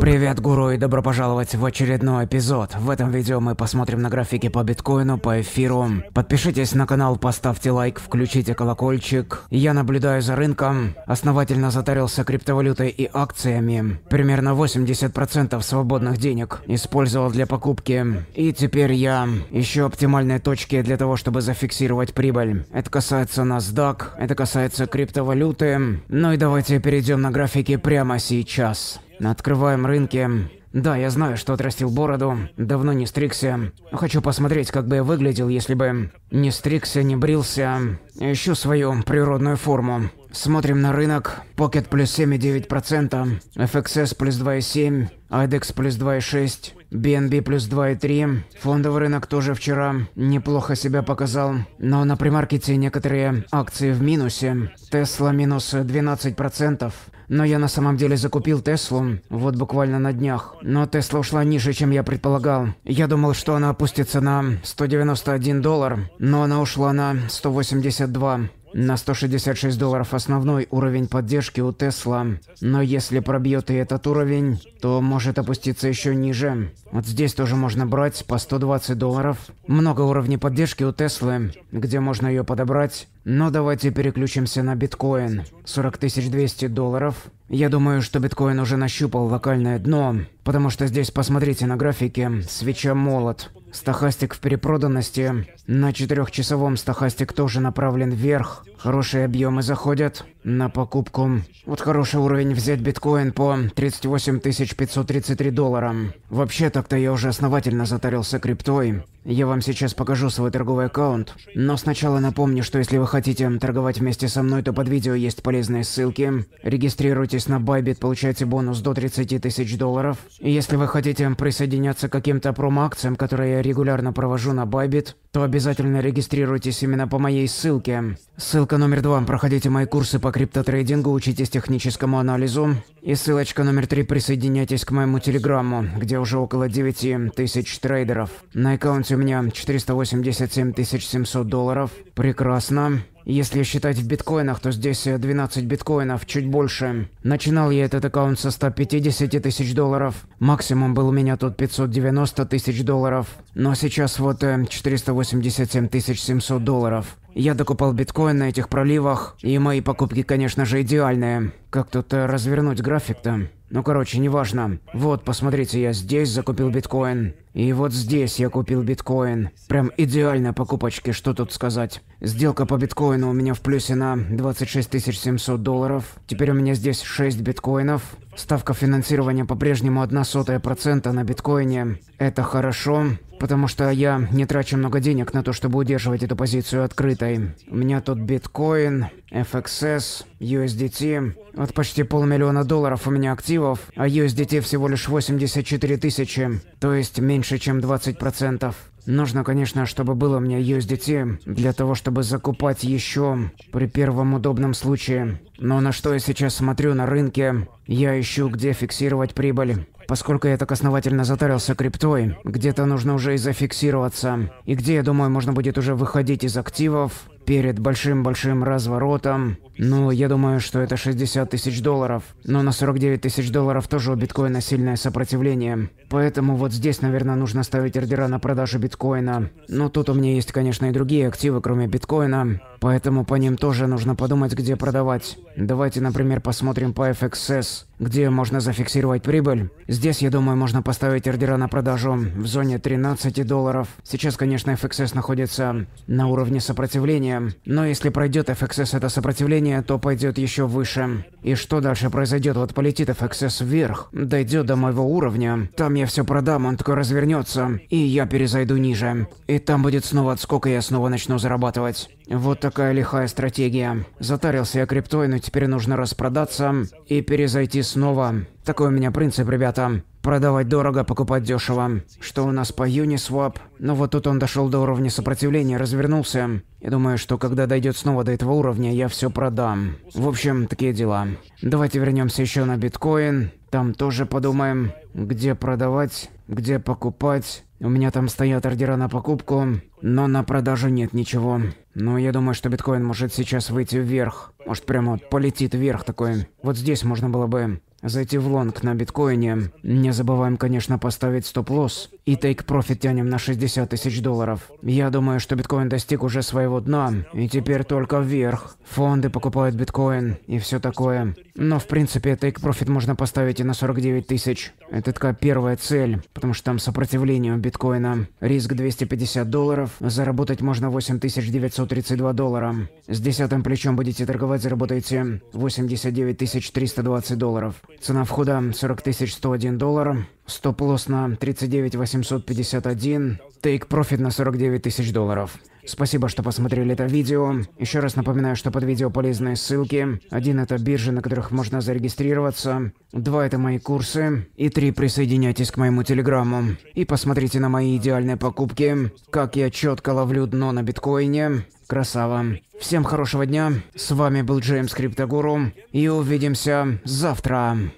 Привет, гуру, и добро пожаловать в очередной эпизод. В этом видео мы посмотрим на графики по биткоину, по эфиру. Подпишитесь на канал, поставьте лайк, включите колокольчик. Я наблюдаю за рынком, основательно затарился криптовалютой и акциями. Примерно 80% свободных денег использовал для покупки. И теперь я ищу оптимальные точки для того, чтобы зафиксировать прибыль. Это касается NASDAQ, это касается криптовалюты. Ну и давайте перейдем на графики прямо сейчас. Открываем рынки. Да, я знаю, что отрастил бороду, давно не стригся. Хочу посмотреть, как бы я выглядел, если бы не стригся, не брился. Ищу свою природную форму. Смотрим на рынок. Pocket плюс 7,9%, FXS плюс 2,7%, IDEX плюс 2,6%, BNB плюс 2,3%. Фондовый рынок тоже вчера неплохо себя показал, но на премаркете некоторые акции в минусе. Tesla минус 12%, но я на самом деле закупил Теслу, вот буквально на днях. Но Тесла ушла ниже, чем я предполагал. Я думал, что она опустится на 191 доллар, но она ушла на 182. На 166 долларов основной уровень поддержки у Тесла, но если пробьет и этот уровень, то может опуститься еще ниже. Вот здесь тоже можно брать по 120 долларов. Много уровней поддержки у Теслы, где можно ее подобрать. Но давайте переключимся на биткоин. 40 200 долларов. Я думаю, что биткоин уже нащупал локальное дно, потому что здесь, посмотрите на графике, свеча молот. Стохастик в перепроданности. На четырехчасовом стохастик тоже направлен вверх. Хорошие объемы заходят на покупку. Вот хороший уровень взять биткоин по 38 533 доллара. Вообще так-то я уже основательно затарился криптой. Я вам сейчас покажу свой торговый аккаунт. Но сначала напомню, что если вы хотите торговать вместе со мной, то под видео есть полезные ссылки. Регистрируйтесь на Bybit, получайте бонус до 30 тысяч долларов. И если вы хотите присоединяться к каким-то промо-акциям, которые я регулярно провожу на Bybit, то обязательно регистрируйтесь именно по моей ссылке. Ссылка Ссылка номер два. Проходите мои курсы по криптотрейдингу, учитесь техническому анализу. И ссылочка номер три. Присоединяйтесь к моему телеграмму, где уже около 9 тысяч трейдеров. На аккаунте у меня 487 700 долларов. Прекрасно. Если считать в биткоинах, то здесь 12 э, биткоинов, чуть больше. Начинал я этот аккаунт со 150 тысяч долларов. Максимум был у меня тут 590 тысяч долларов. Но сейчас вот 487 э, 700 долларов. Я докупал биткоин на этих проливах, и мои покупки, конечно же, идеальные. Как тут э, развернуть график-то? Ну, короче, неважно. Вот, посмотрите, я здесь закупил биткоин. И вот здесь я купил биткоин. Прям идеально покупочки, что тут сказать. Сделка по биткоину у меня в плюсе на 26 700 долларов. Теперь у меня здесь 6 биткоинов. Ставка финансирования по-прежнему 1 сотая процента на биткоине. Это хорошо. Потому что я не трачу много денег на то, чтобы удерживать эту позицию открытой. У меня тут биткоин, FXS, USDT. Вот почти полмиллиона долларов у меня активов, а USDT всего лишь 84 тысячи. То есть меньше, чем 20%. Нужно, конечно, чтобы было у мне ездить для того, чтобы закупать еще при первом удобном случае. Но на что я сейчас смотрю на рынке, я ищу, где фиксировать прибыль. Поскольку я так основательно затарился криптой, где-то нужно уже и зафиксироваться. И где, я думаю, можно будет уже выходить из активов перед большим-большим разворотом. Ну, я думаю, что это 60 тысяч долларов. Но на 49 тысяч долларов тоже у биткоина сильное сопротивление. Поэтому вот здесь, наверное, нужно ставить ордера на продажу биткоина. Но тут у меня есть, конечно, и другие активы, кроме биткоина. Поэтому по ним тоже нужно подумать, где продавать. Давайте, например, посмотрим по FXS, где можно зафиксировать прибыль. Здесь, я думаю, можно поставить ордера на продажу в зоне 13 долларов. Сейчас, конечно, FXS находится на уровне сопротивления, но если пройдет FXS это сопротивление, то пойдет еще выше. И что дальше произойдет? Вот полетит FXS вверх, дойдет до моего уровня, там я все продам, он такой развернется, и я перезайду ниже. И там будет снова отскок, и я снова начну зарабатывать. Вот такая лихая стратегия. Затарился я криптой, но теперь нужно распродаться и перезайти снова. Такой у меня принцип, ребята. Продавать дорого, покупать дешево. Что у нас по Uniswap? Ну вот тут он дошел до уровня сопротивления, развернулся. Я думаю, что когда дойдет снова до этого уровня, я все продам. В общем, такие дела. Давайте вернемся еще на биткоин. Там тоже подумаем, где продавать, где покупать. У меня там стоят ордера на покупку, но на продажу нет ничего. Но я думаю, что биткоин может сейчас выйти вверх. Может, прямо полетит вверх такой. Вот здесь можно было бы зайти в лонг на биткоине. Не забываем, конечно, поставить стоп-лосс. И тейк-профит тянем на 60 тысяч долларов. Я думаю, что биткоин достиг уже своего дна. И теперь только вверх. Фонды покупают биткоин и все такое. Но, в принципе, тейк-профит можно поставить и на 49 тысяч. Это такая первая цель, потому что там сопротивление у биткоина. Риск 250 долларов. Заработать можно 8932 доллара. С десятым плечом будете торговать, заработаете 89 320 долларов. Цена входа 40 101 доллар. Стоп-лосс на 39 851. Тейк-профит на 49 тысяч долларов. Спасибо, что посмотрели это видео. Еще раз напоминаю, что под видео полезные ссылки. Один это биржи, на которых можно зарегистрироваться. Два это мои курсы. И три присоединяйтесь к моему телеграмму. И посмотрите на мои идеальные покупки. Как я четко ловлю дно на биткоине. Красава. Всем хорошего дня. С вами был Джеймс Криптогуру. И увидимся завтра.